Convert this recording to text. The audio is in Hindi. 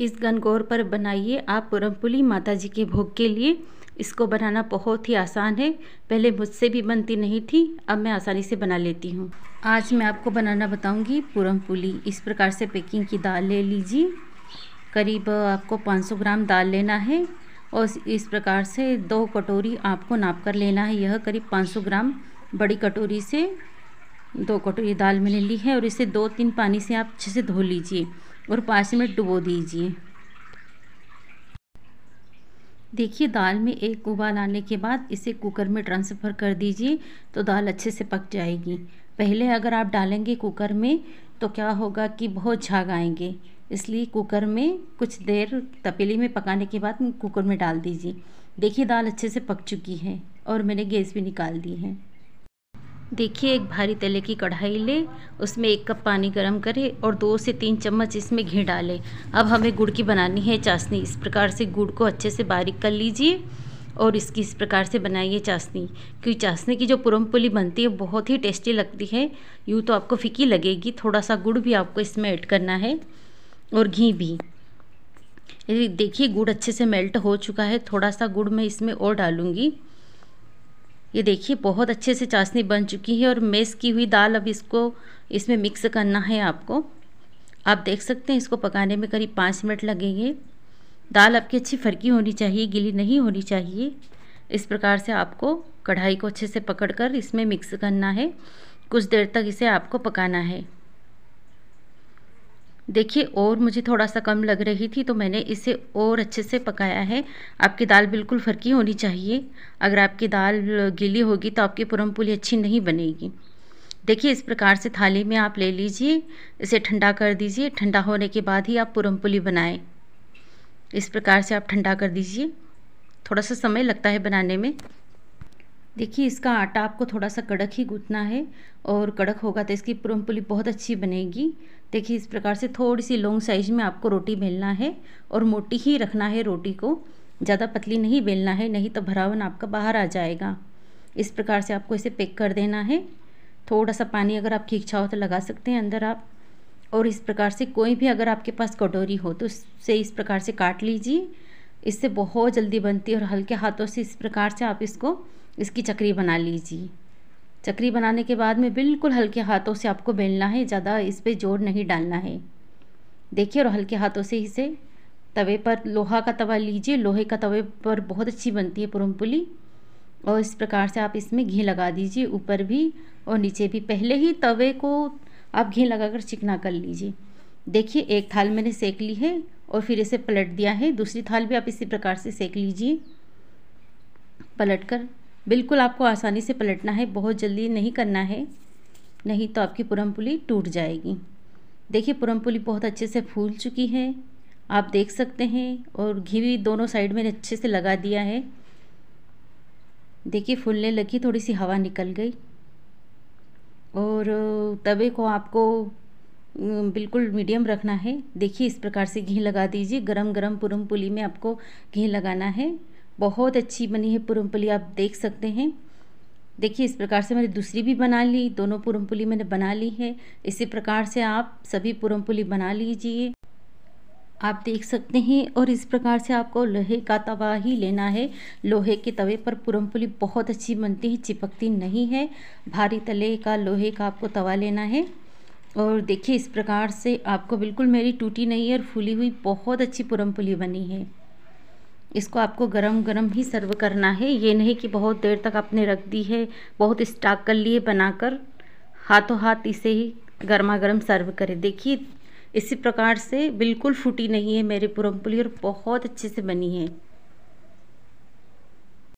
इस गनगौर पर बनाइए आप पुरमपुली माता जी के भोग के लिए इसको बनाना बहुत ही आसान है पहले मुझसे भी बनती नहीं थी अब मैं आसानी से बना लेती हूँ आज मैं आपको बनाना बताऊँगी पुरमपुली इस प्रकार से पैकिंग की दाल ले लीजिए करीब आपको 500 ग्राम दाल लेना है और इस प्रकार से दो कटोरी आपको नाप कर लेना है यह करीब 500 ग्राम बड़ी कटोरी से दो कटोरी दाल ले ली है और इसे दो तीन पानी से आप अच्छे से धो लीजिए और पाँच मिनट डुबो दीजिए देखिए दाल में एक उबाल आने के बाद इसे कुकर में ट्रांसफ़र कर दीजिए तो दाल अच्छे से पक जाएगी पहले अगर आप डालेंगे कुकर में तो क्या होगा कि बहुत झाग आएंगे इसलिए कुकर में कुछ देर तपेली में पकाने के बाद कुकर में डाल दीजिए देखिए दाल अच्छे से पक चुकी है और मैंने गैस भी निकाल दी है देखिए एक भारी तले की कढ़ाई ले उसमें एक कप पानी गर्म करें और दो से तीन चम्मच इसमें घी डालें अब हमें गुड़ की बनानी है चाशनी इस प्रकार से गुड़ को अच्छे से बारीक कर लीजिए और इसकी इस प्रकार से बनाइए चाशनी क्योंकि चाशनी की जो पुरमपुली बनती है बहुत ही टेस्टी लगती है यूँ तो आपको फिकी लगेगी थोड़ा सा गुड़ भी आपको इसमें ऐड करना है और घी भी देखिए गुड़ अच्छे से मेल्ट हो चुका है थोड़ा सा गुड़ मैं इसमें और डालूँगी ये देखिए बहुत अच्छे से चाशनी बन चुकी है और मेस की हुई दाल अब इसको इसमें मिक्स करना है आपको आप देख सकते हैं इसको पकाने में करीब पाँच मिनट लगेंगे दाल आपकी अच्छी फरकी होनी चाहिए गिली नहीं होनी चाहिए इस प्रकार से आपको कढ़ाई को अच्छे से पकड़कर इसमें मिक्स करना है कुछ देर तक इसे आपको पकाना है देखिए और मुझे थोड़ा सा कम लग रही थी तो मैंने इसे और अच्छे से पकाया है आपकी दाल बिल्कुल फरकी होनी चाहिए अगर आपकी दाल गीली होगी तो आपकी पुरम पुली अच्छी नहीं बनेगी देखिए इस प्रकार से थाली में आप ले लीजिए इसे ठंडा कर दीजिए ठंडा होने के बाद ही आप पुरम पुली बनाएँ इस प्रकार से आप ठंडा कर दीजिए थोड़ा सा समय लगता है बनाने में देखिए इसका आटा आपको थोड़ा सा कड़क ही गूँथना है और कड़क होगा तो इसकी पूरम पुली बहुत अच्छी बनेगी देखिए इस प्रकार से थोड़ी सी लॉन्ग साइज में आपको रोटी बेलना है और मोटी ही रखना है रोटी को ज़्यादा पतली नहीं बेलना है नहीं तो भरावन आपका बाहर आ जाएगा इस प्रकार से आपको इसे पैक कर देना है थोड़ा सा पानी अगर आपकी इच्छा हो तो लगा सकते हैं अंदर आप और इस प्रकार से कोई भी अगर आपके पास कटोरी हो तो उससे इस प्रकार से काट लीजिए इससे बहुत जल्दी बनती है और हल्के हाथों से इस प्रकार से आप इसको इसकी चकरी बना लीजिए चकरी बनाने के बाद में बिल्कुल हल्के हाथों से आपको बेलना है ज़्यादा इस पर जोर नहीं डालना है देखिए और हल्के हाथों से इसे तवे पर लोहा का तवा लीजिए लोहे का तवे पर बहुत अच्छी बनती है पुरमपुली और इस प्रकार से आप इसमें घी लगा दीजिए ऊपर भी और नीचे भी पहले ही तवे को आप घी लगाकर चिकना कर लीजिए देखिए एक थाल मैंने सेक ली है और फिर इसे पलट दिया है दूसरी थाल भी आप इसी प्रकार से सेक लीजिए पलट कर बिल्कुल आपको आसानी से पलटना है बहुत जल्दी नहीं करना है नहीं तो आपकी पुरम पुली टूट जाएगी देखिए पुरम पुली बहुत अच्छे से फूल चुकी है आप देख सकते हैं और घी भी दोनों साइड में अच्छे से लगा दिया है देखिए फूलने लगी थोड़ी सी हवा निकल गई और तवे को आपको बिल्कुल मीडियम रखना है देखिए इस प्रकार से घी लगा दीजिए गरम गरम पुरम पुली में आपको घी लगाना है बहुत अच्छी बनी है पुरम पुली आप देख सकते हैं देखिए इस प्रकार से मैंने दूसरी भी बना ली दोनों पुरम पुली मैंने बना ली है इसी प्रकार से आप सभी पुरम पुली बना लीजिए आप देख सकते हैं और इस प्रकार से आपको लोहे का तवा ही लेना है लोहे के तवे पर पुरम पुली बहुत अच्छी बनती है चिपकती नहीं है भारी तले का लोहे का आपको तवा लेना है और देखिए इस प्रकार से आपको बिल्कुल मेरी टूटी नहीं है और फूली हुई बहुत अच्छी पुरम पुली बनी है इसको आपको गरम गरम ही सर्व करना है ये नहीं कि बहुत देर तक आपने रख दी है बहुत स्टाक कर लिए बनाकर हाथों हाथ इसे ही गर्मा गर्म सर्व करें देखिए इसी प्रकार से बिल्कुल फूटी नहीं है मेरी पुरम पुली और बहुत अच्छे से बनी है